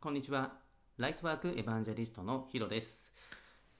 こんにちは。ライトワークエヴァンジェリストのヒロです。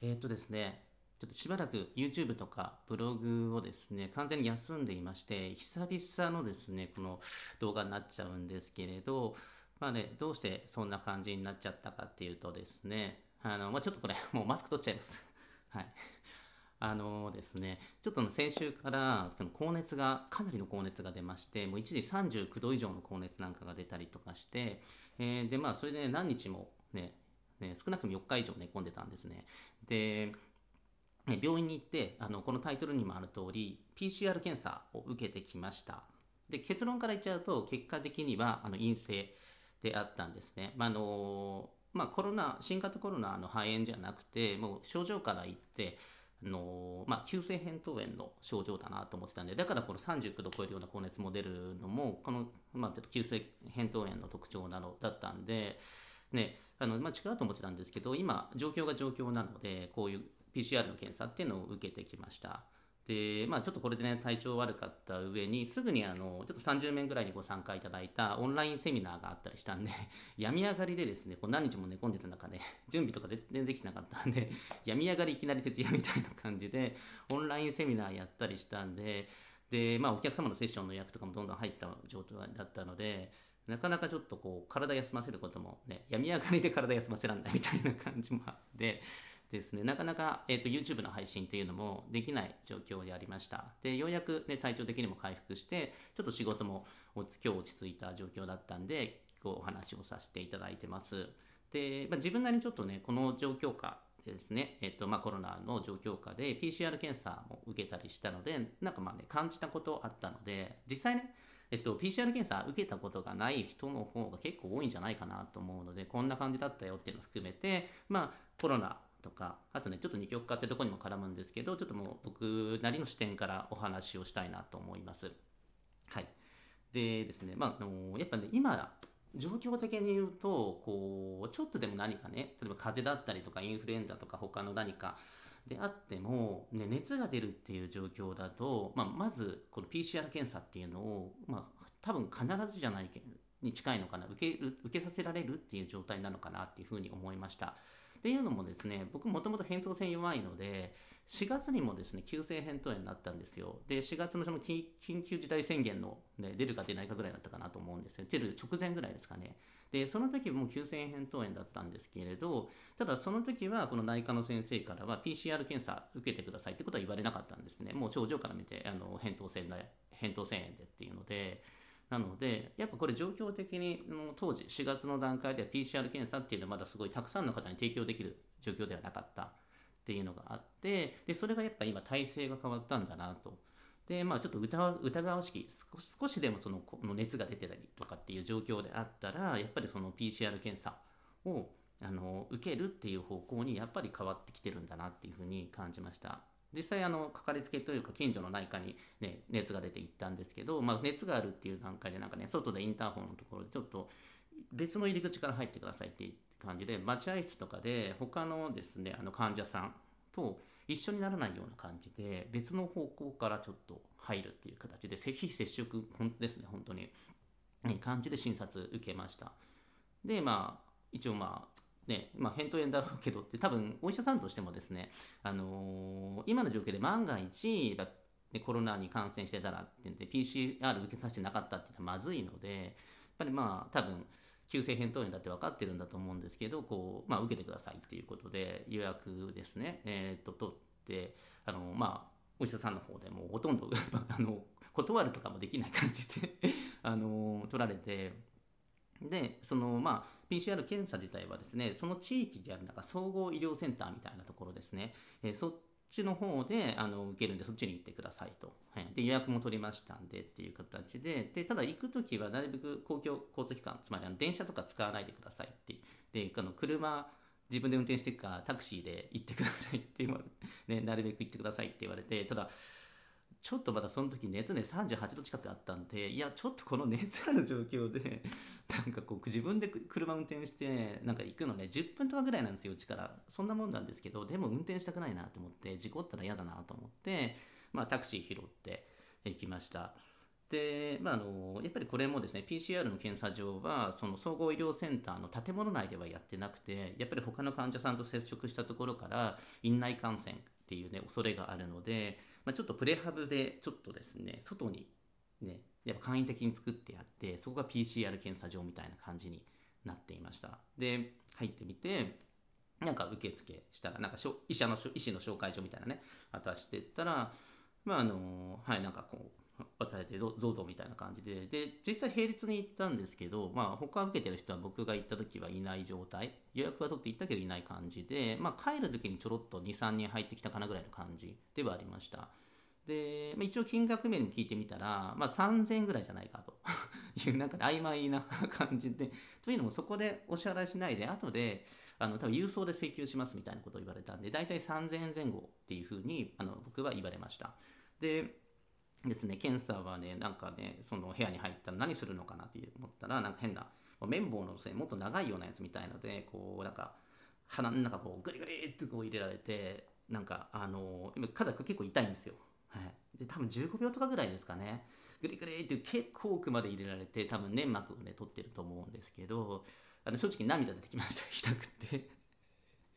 えー、っとですね、ちょっとしばらく YouTube とかブログをですね、完全に休んでいまして、久々のですね、この動画になっちゃうんですけれど、まあね、どうしてそんな感じになっちゃったかっていうとですね、あの、まあ、ちょっとこれ、もうマスク取っちゃいます。はい。あのですね、ちょっと先週から高熱が、かなりの高熱が出まして、もう一時39度以上の高熱なんかが出たりとかして、えー、で、まあ、それで、ね、何日もね、ね、少なくとも4日以上寝込んでたんですね。で、ね、病院に行って、あの、このタイトルにもある通り、PCR 検査を受けてきました。で、結論から言っちゃうと、結果的には、あの、陰性であったんですね。まあ、あのー、まあ、コロナ、新型コロナの肺炎じゃなくて、もう症状から言って、あのまあ、急性扁桃炎の症状だなと思ってたんでだからこの39度超えるような高熱も出るのもこの、まあ、ちょっと急性扁桃炎の特徴なのだったんで、ねあのまあ、違うと思ってたんですけど今状況が状況なのでこういう PCR の検査っていうのを受けてきました。で、まあ、ちょっとこれでね、体調悪かった上に、すぐにあの、ちょっと30名ぐらいにご参加いただいたオンラインセミナーがあったりしたんで、病 み上がりでですね、こう何日も寝込んでた中で、準備とか全然できてなかったんで、病 み上がりいきなり徹夜みたいな感じで、オンラインセミナーやったりしたんで、で、まあ、お客様のセッションの予約とかもどんどん入ってた状態だったので、なかなかちょっとこう、体休ませることもね、病み上がりで体休ませらんないみたいな感じもあって、ですね、なかなか、えーと、YouTube の配信っていうのもできない状況でありました。で、ようやく、ね、体調的にも回復して、ちょっと仕事も落ち今日落ち着いた状況だったんで、こうお話をさせていただいてます。で、まあ、自分なりにちょっとね、この状況下ですね、えーとまあ、コロナの状況下で PCR 検査も受けたりしたので、なんかまあね、感じたことあったので、実際ね、えっと、PCR 検査受けたことがない人の方が結構多いんじゃないかなと思うので、こんな感じだったよっていうのを含めて、まあ、コロナとかあとねちょっと二極化ってとこにも絡むんですけどちょっともう僕なりの視点からお話をしたいなと思います。はいでですねまあ、のやっぱね今状況的に言うとこうちょっとでも何かね例えば風邪だったりとかインフルエンザとか他の何かであっても、ね、熱が出るっていう状況だと、まあ、まずこの PCR 検査っていうのを、まあ、多分必ずじゃないに近いのかな受ける受けさせられるっていう状態なのかなっていうふうに思いました。っていうのもですね、僕もともと扁桃腺弱いので、4月にもですね、急性扁桃炎になったんですよ。で、4月のその緊急事態宣言の、ね、出るか出ないかぐらいだったかなと思うんですよ。出る直前ぐらいですかね。で、その時も急性扁桃炎だったんですけれど、ただその時はこの内科の先生からは PCR 検査受けてくださいってことは言われなかったんですね。もう症状から見て、あの、扁桃腺だ、扁桃腺炎でっていうので、なので、やっぱこれ状況的に当時4月の段階では PCR 検査っていうのはまだすごいたくさんの方に提供できる状況ではなかったっていうのがあって、で、それがやっぱ今体制が変わったんだなと。で、まあちょっと疑わしき、少しでもその熱が出てたりとかっていう状況であったら、やっぱりその PCR 検査をあの受けるっていう方向にやっぱり変わってきてるんだなっていうふうに感じました。実際あのかかりつけというか近所の内科に、ね、熱が出て行ったんですけど、まあ、熱があるっていう段階でなんかね外でインターホンのところでちょっと別の入り口から入ってくださいって感じで待合室とかで他のですねあの患者さんと一緒にならないような感じで別の方向からちょっと入るっていう形で非接触本当ですね本当に感じで診察受けましたでまあ一応まあね、まあ、扁桃炎だろうけどって、多分、お医者さんとしてもですね、あのー、今の状況で万が一、コロナに感染してたらって言って PCR 受けさせてなかったって言ったらまずいのでやっぱりまあ多分急性扁桃炎だって分かってるんだと思うんですけどこう、まあ、受けてくださいっていうことで予約ですね、えー、と取ってあの、まあ、お医者さんの方でもうほとんど あの断るとかもできない感じで あの取られてでそのまあ PCR 検査自体はですね、その地域である中、総合医療センターみたいなところですね、えそっちの方であの受けるんで、そっちに行ってくださいと。はい、で、予約も取りましたんでっていう形で、で、ただ行くときはなるべく公共交通機関、つまりあの電車とか使わないでくださいって。で、あの車、自分で運転していくか、タクシーで行ってくださいって言われて、ね、なるべく行ってくださいって言われて、ただ、ちょっとまだその時熱ね38度近くあったんで、いや、ちょっとこの熱ある状況で、なんかこう自分で車運転して、なんか行くのね、10分とかぐらいなんですよ、うちから。そんなもんなんですけど、でも運転したくないなと思って、事故ったら嫌だなと思って、まあタクシー拾って行きました。で、まあ、あの、やっぱりこれもですね、PCR の検査場は、その総合医療センターの建物内ではやってなくて、やっぱり他の患者さんと接触したところから、院内感染っていうね、恐れがあるので、まあ、ちょっとプレハブでちょっとですね外にねやっぱ簡易的に作ってやってそこが PCR 検査場みたいな感じになっていましたで入ってみてなんか受付したらなんか医者の医師の紹介所みたいなね渡してったらまああのはいなんかこう渡されてどうぞみたいな感じでで実際並列に行ったんですけど、まあ、他受けてる人は僕が行った時はいない状態予約は取って行ったけどいない感じで、まあ、帰る時にちょろっと23人入ってきたかなぐらいの感じではありましたで、まあ、一応金額面に聞いてみたら、まあ、3000円ぐらいじゃないかと いうなんか、曖昧な感じでというのもそこでお支払いしないで後であの多分郵送で請求しますみたいなことを言われたんで大体3000円前後っていうふうにあの僕は言われましたでですね、検査はね、なんかね、その部屋に入ったら何するのかなって思ったら、なんか変な、綿棒のでもっと長いようなやつみたいので、こう、なんか、鼻の中こう、グリグリってこう入れられて、なんか、あのー、肩が結構痛いんですよ。はい。で、多分15秒とかぐらいですかね。グリグリって結構奥まで入れられて、多分粘膜をね、取ってると思うんですけど、あの正直涙出てきました、痛くて。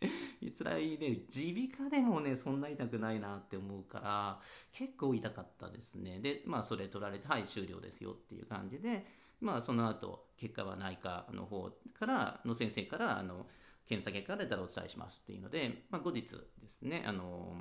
辛いね、耳鼻科でもね、そんな痛くないなって思うから、結構痛かったですね。で、まあ、それ取られて、はい、終了ですよっていう感じで、まあ、その後、結果は内科の方から、の先生から、あの、検査結果が出たらお伝えしますっていうので、まあ、後日ですね、あの、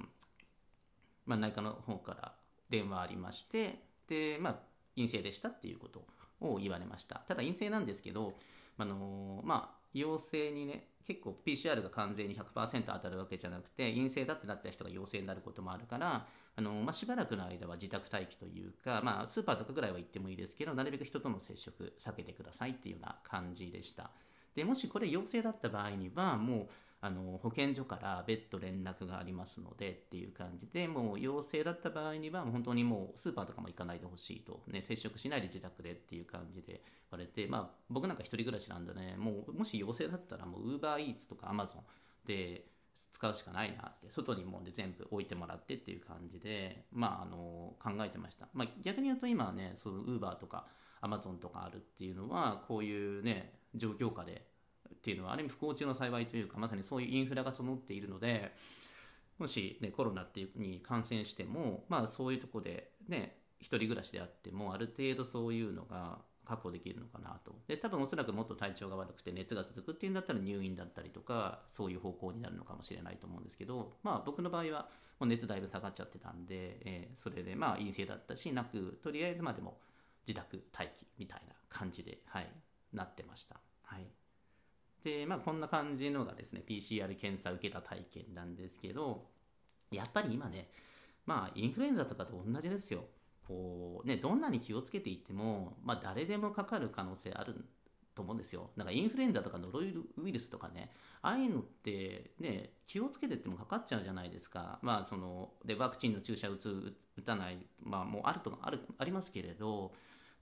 まあ、内科の方から電話ありまして、で、まあ、陰性でしたっていうことを言われました。ただ陰性なんですけど、あのまあ、陽性にね結構 PCR が完全に100%当たるわけじゃなくて陰性だってなった人が陽性になることもあるからあの、まあ、しばらくの間は自宅待機というか、まあ、スーパーとかぐらいは行ってもいいですけどなるべく人との接触避けてくださいっていうような感じでしたでもしこれ陽性だった場合にはもうあの保健所から別途連絡がありますのでっていう感じでもう陽性だった場合には本当にもうスーパーとかも行かないでほしいと、ね、接触しないで自宅でっていう感じで言われて、まあ、僕なんか1人暮らしなんでねもうもし陽性だったらもうウーバーイーツとかアマゾンで使うしかないなって外にもうで全部置いてもらってっていう感じで、まあ、あの考えてました、まあ、逆に言うと今はねそのバーとかアマゾンとかあるっていうのはこういうね状況下でっていうのはある意味不幸中の幸いというかまさにそういうインフラが整っているのでもし、ね、コロナっていうに感染しても、まあ、そういうとこで、ね、一人暮らしであってもある程度そういうのが確保できるのかなとで多分おそらくもっと体調が悪くて熱が続くっていうんだったら入院だったりとかそういう方向になるのかもしれないと思うんですけどまあ僕の場合はもう熱だいぶ下がっちゃってたんで、えー、それでまあ陰性だったしなくとりあえずまでも自宅待機みたいな感じで、はい、なってました。はいで、まあ、こんな感じのがですね、PCR 検査を受けた体験なんですけど、やっぱり今ね、まあ、インフルエンザとかと同じですよ。こう、ね、どんなに気をつけていっても、まあ、誰でもかかる可能性あると思うんですよ。なんかインフルエンザとかノロウイルスとかね、ああいうのってね、気をつけてってもかかっちゃうじゃないですか。まあその、で、ワクチンの注射打つ、打たない、まあもうあるとかある、ありますけれど、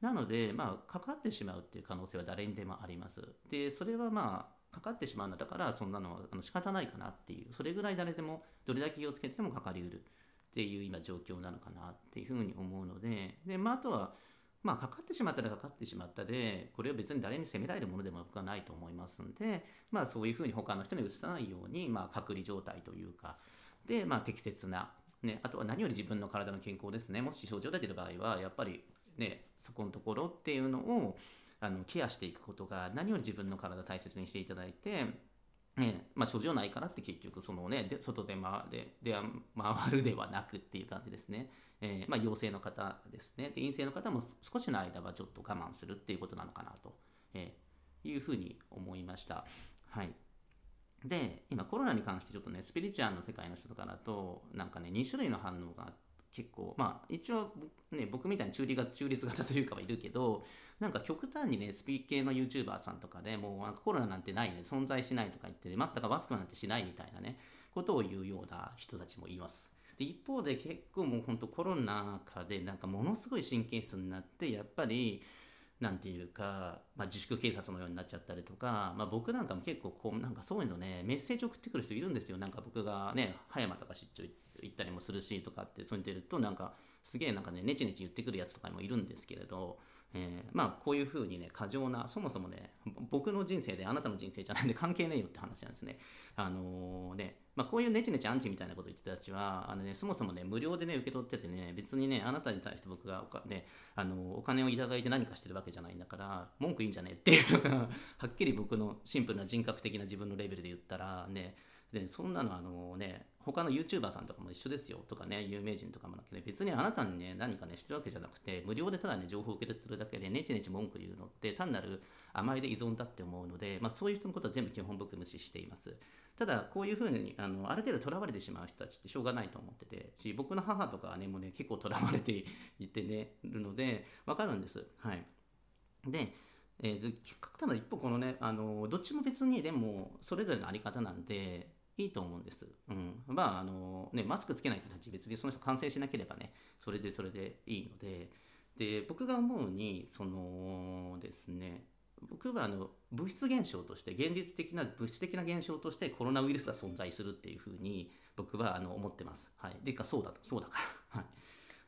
なので、まあ、かかってしまうっていう可能性は誰にでもあります。で、それはまあ、かかってしまうんだから、そんなのはあの仕方ないかなっていう、それぐらい誰でも、どれだけ気をつけてもかかりうるっていう今状況なのかなっていうふうに思うので、で、まあ、あとは、まあ、かかってしまったらかかってしまったで、これは別に誰に責められるものでも僕はないと思いますんで、まあ、そういうふうに他の人にうつさないように、まあ、隔離状態というか、で、まあ、適切なね、あとは何より自分の体の健康ですね、もし症状が出る場合は、やっぱりね、そこのところっていうのをあのケアしていくことが何より自分の体大切にしていただいて、ねまあ、症状ないからって結局その、ね、で外で回でで回るではなくっていう感じですね、えー、まあ、陽性の方ですねで陰性の方も少しの間はちょっと我慢するっていうことなのかなと、えー、いうふうに思いました。はいで今コロナに関してちょっとねスピリチュアルの世界の人とかだとなんかね2種類の反応があって。結構まあ一応ね僕みたいに中立が 中立型というかはいるけどなんか極端にねスピー系の YouTuber さんとかでもうなんかコロナなんてないね存在しないとか言ってますだからマスクなんてしないみたいなねことを言うような人たちもいますで一方で結構もうほんとコロナ禍でなんかものすごい神経質になってやっぱりなんていうか、まあ、自粛警察のようになっちゃったりとか、まあ、僕なんかも結構こうなんかそういうのねメッセージ送ってくる人いるんですよなんか僕がね葉山とか出張行って行ったりもするしとかってそう言ってるとなんかすげえなんかねネチネチ言ってくるやつとかもいるんですけれど、えー、まあこういうふうにね過剰なそもそもね僕の人生であなたの人生じゃないんで関係ねえよって話なんですね。あのー、ねまあ、こういうネチネチアンチみたいなこと言ってた人たちはあの、ね、そもそもね無料でね受け取っててね別にねあなたに対して僕がおか、ね、あのお金を頂いて何かしてるわけじゃないんだから文句いいんじゃねえっていうのがはっきり僕のシンプルな人格的な自分のレベルで言ったらねでそんなのあのね他の YouTuber さんとかも一緒ですよとかね、有名人とかもなくて、別にあなたにね、何かね、してるわけじゃなくて、無料でただね、情報を受け取ってるだけで、ねちねち文句言うのって、単なる甘えで依存だって思うので、まあ、そういう人のことは全部基本僕無視しています。ただ、こういうふうに、あの、ある程度とらわれてしまう人たちってしょうがないと思ってて、し、僕の母とかはね、もうね、結構とらわれていてね、るので、わかるんです。はい。で、えー、結局ただ一方このね、あのどっちも別にでもそれぞれのあり方なんでいいと思うんです。うん。まあ、あの、ね、マスクつけない人たち別にその人感染しなければね、それでそれでいいので、で、僕が思うに、そのですね、僕はあの物質現象として現実的な物質的な現象としてコロナウイルスが存在するっていうふうに僕はあの思ってます。はい、でかそうだとそうだから。はい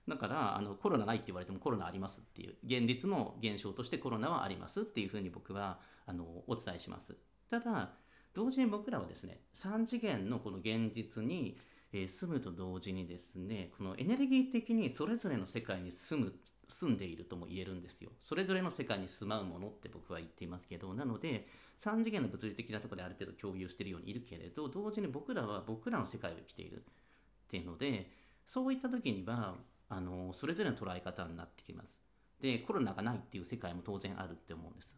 だからあのコロナないって言われてもコロナありますっていう現実の現象としてコロナはありますっていうふうに僕はあのお伝えします。ただ同時に僕らはですね3次元のこの現実に、え住むと同時にですねこのエネルギー的にそれぞれの世界に住む住んでいるとも言えるんですよ。それぞれの世界に住まうものって僕は言っていますけど、なので、3次元の物理的なところである程度共有してるようにいるけれど、同時に僕らは僕らの世界を生きているっていうので、そういった時には、あの、それぞれの捉え方になってきます。で、コロナがないっていう世界も当然あるって思うんです。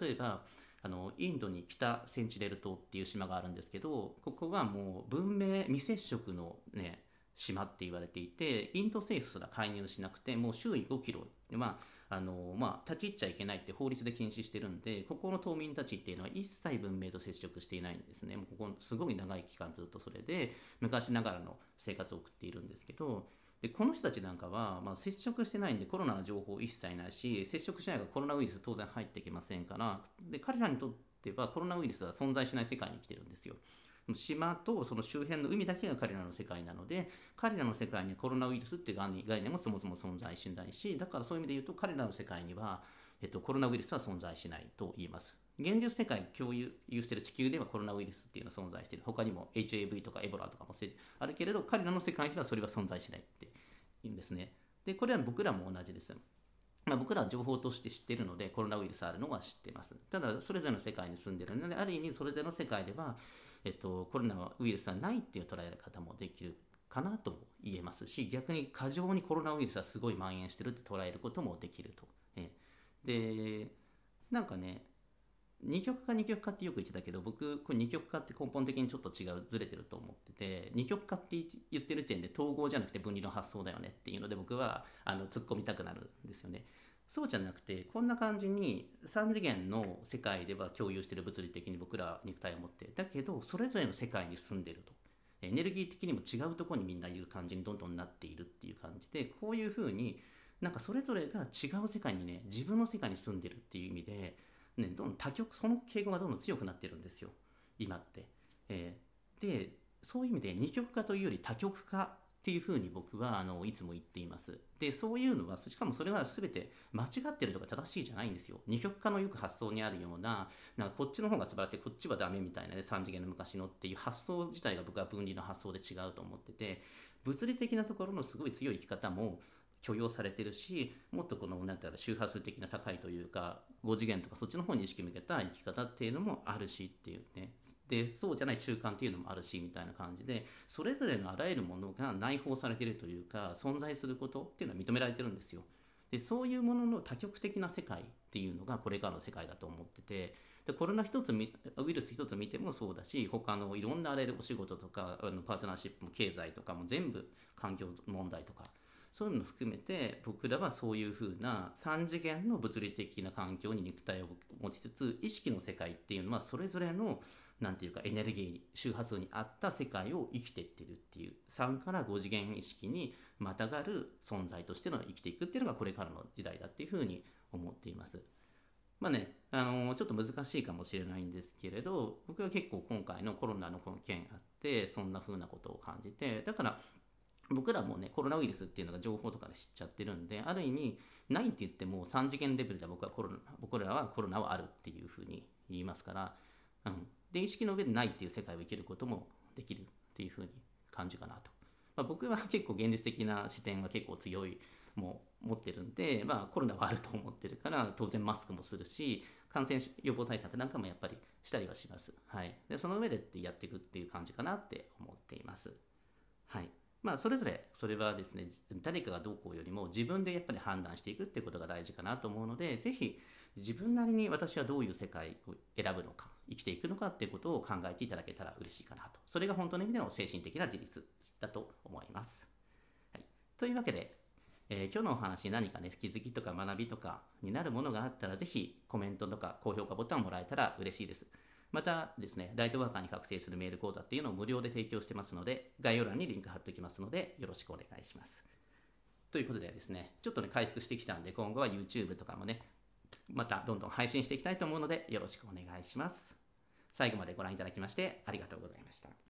例えば、あのインドに北センチネル島っていう島があるんですけどここはもう文明未接触のね島って言われていてインド政府すら介入しなくてもう周囲5キロまああのまあ、立ち入っちゃいけないって法律で禁止してるんでここの島民たちっていうのは一切文明と接触していないんですねもうここすごい長い期間ずっとそれで昔ながらの生活を送っているんですけどでこの人たちなんかは、まあ、接触してないんでコロナの情報一切ないし接触しないからコロナウイルス当然入ってきませんからで彼らにとってはコロナウイルスは存在しない世界に来てるんですよ。島とその周辺の海だけが彼らの世界なので彼らの世界にコロナウイルスって概念もそもそも存在しないしだからそういう意味で言うと彼らの世界には、えっと、コロナウイルスは存在しないと言います現実世界共有してる地球ではコロナウイルスっていうのは存在している他にも HAV とかエボラとかもあるけれど彼らの世界ではそれは存在しないっていうんですねでこれは僕らも同じですまあ、僕らは情報として知ってるのでコロナウイルスあるのは知ってますただそれぞれの世界に住んでるのである意味それぞれの世界では、えっと、コロナウイルスはないっていう捉え方もできるかなとも言えますし逆に過剰にコロナウイルスはすごい蔓延してるって捉えることもできると、えでなんかね二極化二極化ってよく言ってたけど僕これ二極化って根本的にちょっと違うずれてると思ってて二極化って言ってる時点で統合じゃなくて分離の発想だよねっていうので僕はあの突っ込みたくなるんですよね。そうじゃなくてこんな感じに3次元の世界では共有してる物理的に僕ら肉体を持ってだけどそれぞれの世界に住んでるとエネルギー的にも違うとこにみんないる感じにどんどんなっているっていう感じでこういうふうになんかそれぞれが違う世界にね自分の世界に住んでるっていう意味でね、どんどん多極その傾向がどんどん強くなってるんですよ今って。えー、でそういう意味で二極化というより多極化っていうふうに僕はあのいつも言っています。で、そういうのは、しかもそれは全て間違ってるとか正しいじゃないんですよ。二極化のよく発想にあるような、なんかこっちの方が素晴らしい、こっちはダメみたいなね、三次元の昔のっていう発想自体が僕は分離の発想で違うと思ってて、物理的なところのすごい強い生き方も、許容されてるしもっとこの何んていうか周波数的な高いというか5次元とかそっちの方に意識向けた生き方っていうのもあるしっていうねでそうじゃない中間っていうのもあるしみたいな感じでそれぞれのあらゆるものが内包されてるというか存在することっていうのは認められてるんですよ。でそういうものの多極的な世界っていうのがこれからの世界だと思っててでコロナ一つウイルス一つ見てもそうだし他のいろんなあらゆるお仕事とかあのパートナーシップも経済とかも全部環境問題とかそういうの含めて僕らはそういうふうな3次元の物理的な環境に肉体を持ちつつ意識の世界っていうのはそれぞれのてうかエネルギー周波数に合った世界を生きていってるっていう3から5次元意識にまたがる存在としての生きていくっていうのがこれからの時代だっていうふうに思っています。まあね、あのー、ちょっと難しいかもしれないんですけれど僕は結構今回のコロナのこの件あってそんな風なことを感じてだから僕らもね、コロナウイルスっていうのが情報とかで知っちゃってるんで、ある意味、ないって言っても3次元レベルで僕はコロナ、僕らはコロナはあるっていうふうに言いますから、うん。で、意識の上でないっていう世界を生きることもできるっていうふうに感じかなと。まあ、僕は結構現実的な視点は結構強い、もう持ってるんで、まあコロナはあると思ってるから、当然マスクもするし、感染予防対策なんかもやっぱりしたりはします。はい。で、その上でってやっていくっていう感じかなって思っています。はい。まあ、それぞれそれはですね誰かがどうこうよりも自分でやっぱり判断していくっていうことが大事かなと思うので是非自分なりに私はどういう世界を選ぶのか生きていくのかっていうことを考えていただけたら嬉しいかなとそれが本当の意味での精神的な自立だと思います。はい、というわけで、えー、今日のお話何かね気づきとか学びとかになるものがあったら是非コメントとか高評価ボタンをもらえたら嬉しいです。またですね、ライトワーカーに覚醒するメール講座っていうのを無料で提供してますので、概要欄にリンク貼っておきますので、よろしくお願いします。ということでですね、ちょっとね、回復してきたんで、今後は YouTube とかもね、またどんどん配信していきたいと思うので、よろしくお願いします。最後までご覧いただきまして、ありがとうございました。